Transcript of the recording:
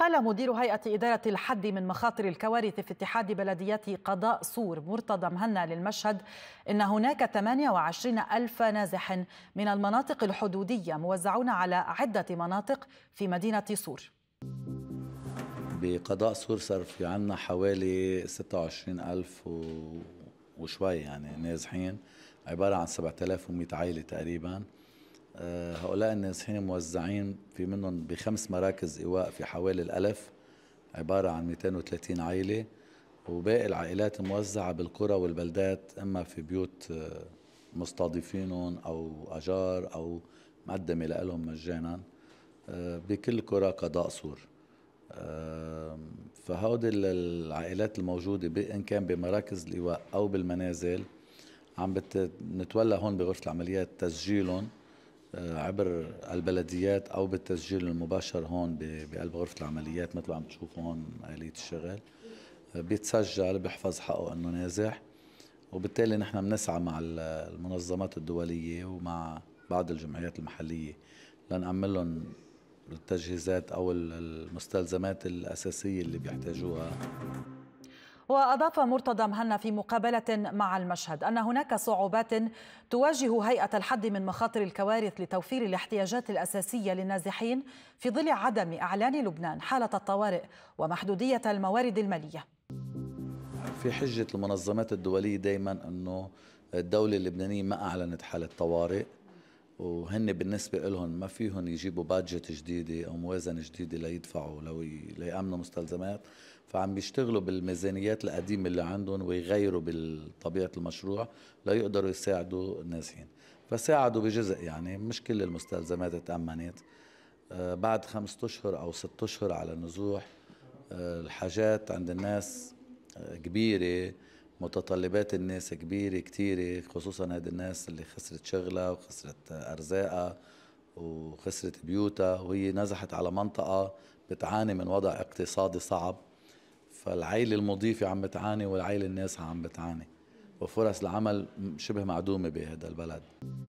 قال مدير هيئة إدارة الحد من مخاطر الكوارث في اتحاد بلديات قضاء صور مرتضى مهنا للمشهد إن هناك 28 ألف نازح من المناطق الحدودية موزعون على عدة مناطق في مدينة صور بقضاء صور صار في عنا حوالي 26 ألف وشوي يعني نازحين عبارة عن 7100 عائلة تقريباً آه، هؤلاء هنا موزعين في منهم بخمس مراكز إيواء في حوالي الألف عبارة عن 230 عائلة وباقي العائلات موزعة بالقرى والبلدات إما في بيوت آه، مستضيفينهم أو أجار أو مقدمة لهم مجانا آه، بكل قرى قضاء سور فهودي العائلات الموجودة إن كان بمراكز الإيواء أو بالمنازل عم نتولى هون بغرفة العمليات تسجيلهم آه، عبر البلديات او بالتسجيل المباشر هون بقلب غرفه العمليات مثل عم تشوفوا هون اليه الشغل آه، بيتسجل بيحفظ حقه انه نازح وبالتالي نحن بنسعى مع المنظمات الدوليه ومع بعض الجمعيات المحليه لنعمل لهم التجهيزات او المستلزمات الاساسيه اللي بيحتاجوها وأضاف مرتضى مهنا في مقابلة مع المشهد أن هناك صعوبات تواجه هيئة الحد من مخاطر الكوارث لتوفير الاحتياجات الأساسية للنازحين في ظل عدم إعلان لبنان حالة الطوارئ ومحدودية الموارد المالية في حجة المنظمات الدولية دايما أنه الدولة اللبنانية ما أعلنت حالة طوارئ وهن بالنسبة لهم ما فيهم يجيبوا بادجت جديدة أو موازنة جديدة ليدفعوا لو ليأمنوا مستلزمات فعم بيشتغلوا بالميزانيات القديمة اللي عندهم ويغيروا بطبيعة المشروع ليقدروا يساعدوا النازحين فساعدوا بجزء يعني مش كل المستلزمات تأمنت آه، بعد خمسة أشهر أو ستة أشهر على النزوح آه، الحاجات عند الناس آه، كبيرة متطلبات الناس كبيرة كتيرة خصوصا هاد الناس اللي خسرت شغلها وخسرت أرزاقها وخسرت بيوتها وهي نزحت على منطقة بتعاني من وضع اقتصادي صعب فالعيلة المضيفة عم بتعاني والعيلة الناس عم بتعاني وفرص العمل شبه معدومة بهذا البلد